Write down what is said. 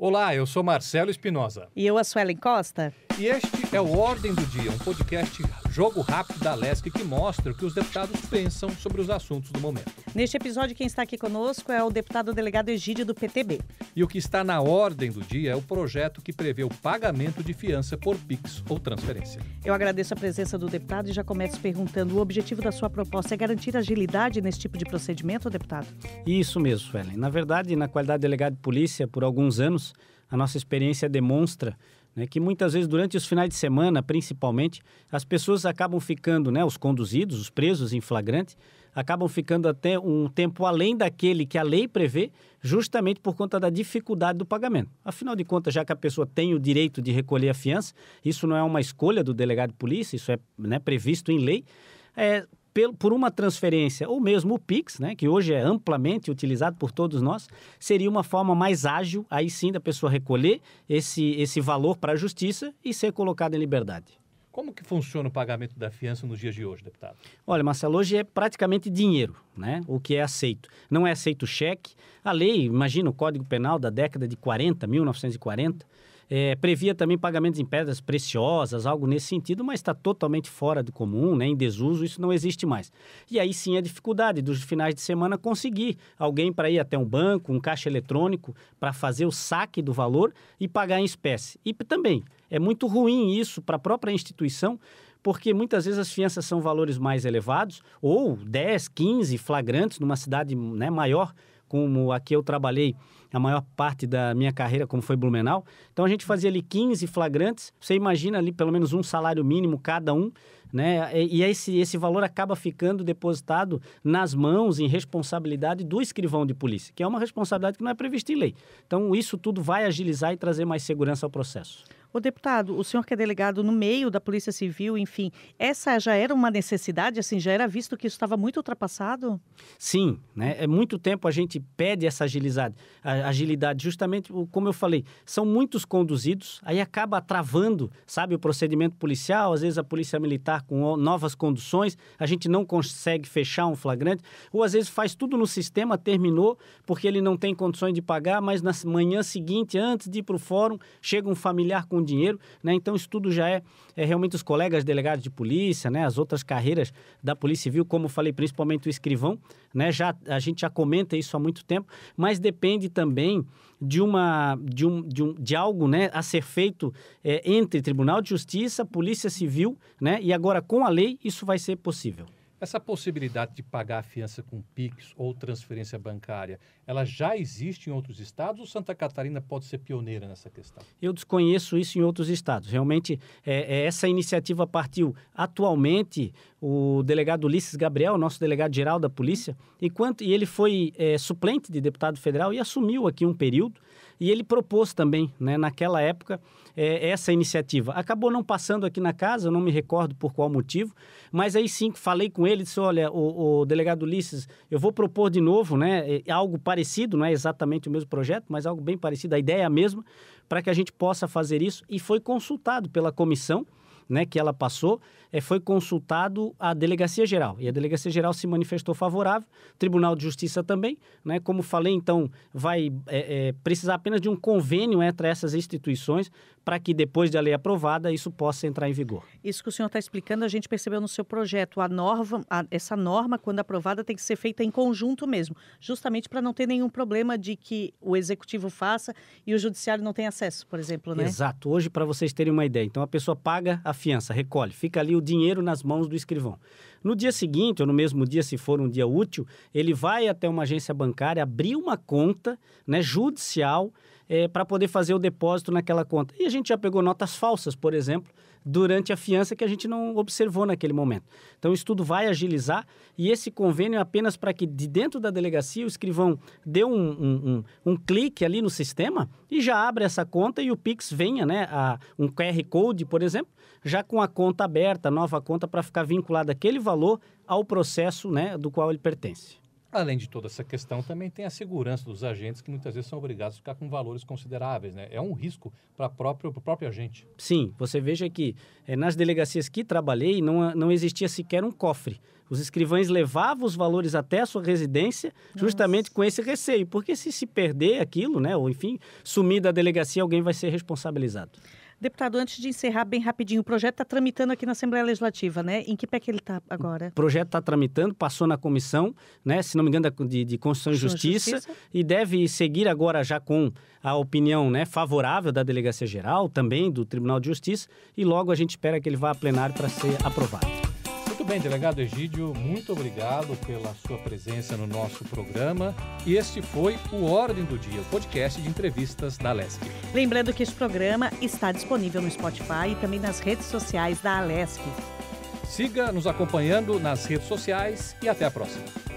Olá, eu sou Marcelo Espinosa. E eu, a Suelen Costa. E este é o Ordem do Dia, um podcast jogo rápido da LESC que mostra o que os deputados pensam sobre os assuntos do momento. Neste episódio, quem está aqui conosco é o deputado delegado Egídio do PTB. E o que está na ordem do dia é o projeto que prevê o pagamento de fiança por PIX ou transferência. Eu agradeço a presença do deputado e já começo perguntando: o objetivo da sua proposta é garantir agilidade nesse tipo de procedimento, deputado? Isso mesmo, Suelen. Na verdade, na qualidade de delegado de polícia, por alguns anos, a nossa experiência demonstra né, que muitas vezes durante os finais de semana, principalmente, as pessoas acabam ficando, né, os conduzidos, os presos em flagrante, acabam ficando até um tempo além daquele que a lei prevê, justamente por conta da dificuldade do pagamento. Afinal de contas, já que a pessoa tem o direito de recolher a fiança, isso não é uma escolha do delegado de polícia, isso é né, previsto em lei. É, por uma transferência ou mesmo o Pix, né, que hoje é amplamente utilizado por todos nós, seria uma forma mais ágil, aí sim, da pessoa recolher esse, esse valor para a justiça e ser colocada em liberdade. Como que funciona o pagamento da fiança nos dias de hoje, deputado? Olha, Marcelo, hoje é praticamente dinheiro, né? O que é aceito. Não é aceito cheque. A lei, imagina o Código Penal da década de 40, 1940, é, previa também pagamentos em pedras preciosas, algo nesse sentido, mas está totalmente fora do comum, né? em desuso, isso não existe mais. E aí sim a dificuldade dos finais de semana conseguir alguém para ir até um banco, um caixa eletrônico, para fazer o saque do valor e pagar em espécie. E também é muito ruim isso para a própria instituição, porque muitas vezes as fianças são valores mais elevados, ou 10, 15 flagrantes numa cidade né, maior como aqui eu trabalhei a maior parte da minha carreira, como foi Blumenau. Então a gente fazia ali 15 flagrantes, você imagina ali pelo menos um salário mínimo cada um, né? E, esse, esse valor acaba ficando depositado nas mãos, em responsabilidade do escrivão de polícia, que é uma responsabilidade que não é prevista em lei. Então isso tudo vai agilizar e trazer mais segurança ao processo. O deputado, o senhor que é delegado no meio da Polícia Civil, enfim, essa já era uma necessidade, assim, já era visto que isso estava muito ultrapassado? Sim, né? É muito tempo a gente pede essa agilidade, agilidade justamente como eu falei, são muitos conduzidos, aí acaba travando, sabe, o procedimento policial, às vezes a polícia militar com novas conduções, a gente não consegue fechar um flagrante, ou às vezes faz tudo no sistema, terminou, porque ele não tem condições de pagar, mas na manhã seguinte, antes de ir para o fórum, chega um familiar com dinheiro, né? Então isso tudo já é, é realmente os colegas delegados de polícia, né? As outras carreiras da Polícia Civil, como falei, principalmente o escrivão, né? Já a gente já comenta isso há muito tempo, mas depende também de uma de um, de, um, de algo, né? A ser feito é, entre Tribunal de Justiça, Polícia Civil, né? E agora com a lei isso vai ser possível. Essa possibilidade de pagar a fiança com PIX ou transferência bancária, ela já existe em outros estados ou Santa Catarina pode ser pioneira nessa questão? Eu desconheço isso em outros estados. Realmente, é, é, essa iniciativa partiu atualmente o delegado Ulisses Gabriel, nosso delegado geral da Polícia, e, quanto, e ele foi é, suplente de deputado federal e assumiu aqui um período. E ele propôs também, né, naquela época, é, essa iniciativa. Acabou não passando aqui na casa, eu não me recordo por qual motivo, mas aí sim falei com ele, disse, olha, o, o delegado Ulisses, eu vou propor de novo, né, é, algo parecido, não é exatamente o mesmo projeto, mas algo bem parecido, a ideia é a mesma, para que a gente possa fazer isso. E foi consultado pela comissão, né, que ela passou, é, foi consultado a Delegacia Geral. E a Delegacia Geral se manifestou favorável, Tribunal de Justiça também. Né, como falei, então, vai é, é, precisar apenas de um convênio entre essas instituições para que depois da lei aprovada isso possa entrar em vigor. Isso que o senhor está explicando, a gente percebeu no seu projeto. A norma, a, essa norma, quando aprovada, tem que ser feita em conjunto mesmo, justamente para não ter nenhum problema de que o executivo faça e o judiciário não tenha acesso, por exemplo, né? Exato. Hoje, para vocês terem uma ideia, então a pessoa paga a fiança, recolhe, fica ali o dinheiro nas mãos do escrivão. No dia seguinte, ou no mesmo dia, se for um dia útil, ele vai até uma agência bancária abrir uma conta né, judicial é, para poder fazer o depósito naquela conta. E a gente já pegou notas falsas, por exemplo, durante a fiança que a gente não observou naquele momento. Então, o estudo vai agilizar e esse convênio é apenas para que de dentro da delegacia o escrivão dê um, um, um, um clique ali no sistema e já abre essa conta e o Pix venha, né, a, um QR Code, por exemplo, já com a conta aberta, nova conta, para ficar vinculado aquele valor ao processo né, do qual ele pertence. Além de toda essa questão, também tem a segurança dos agentes, que muitas vezes são obrigados a ficar com valores consideráveis. Né? É um risco para o próprio, agente. Sim, você veja que é, nas delegacias que trabalhei não, não existia sequer um cofre. Os escrivães levavam os valores até a sua residência, justamente com esse receio, porque se se perder aquilo, né, ou enfim, sumir da delegacia, alguém vai ser responsabilizado. Deputado, antes de encerrar, bem rapidinho, o projeto está tramitando aqui na Assembleia Legislativa, né? Em que pé que ele está agora? O projeto está tramitando, passou na comissão, né? Se não me engano, é de, de Constituição e Justiça, Justiça, e deve seguir agora já com a opinião né, favorável da Delegacia Geral, também do Tribunal de Justiça, e logo a gente espera que ele vá a plenário para ser aprovado bem, delegado Egídio, muito obrigado pela sua presença no nosso programa. E este foi o Ordem do Dia, o podcast de entrevistas da Alesc. Lembrando que este programa está disponível no Spotify e também nas redes sociais da Alesc. Siga nos acompanhando nas redes sociais e até a próxima.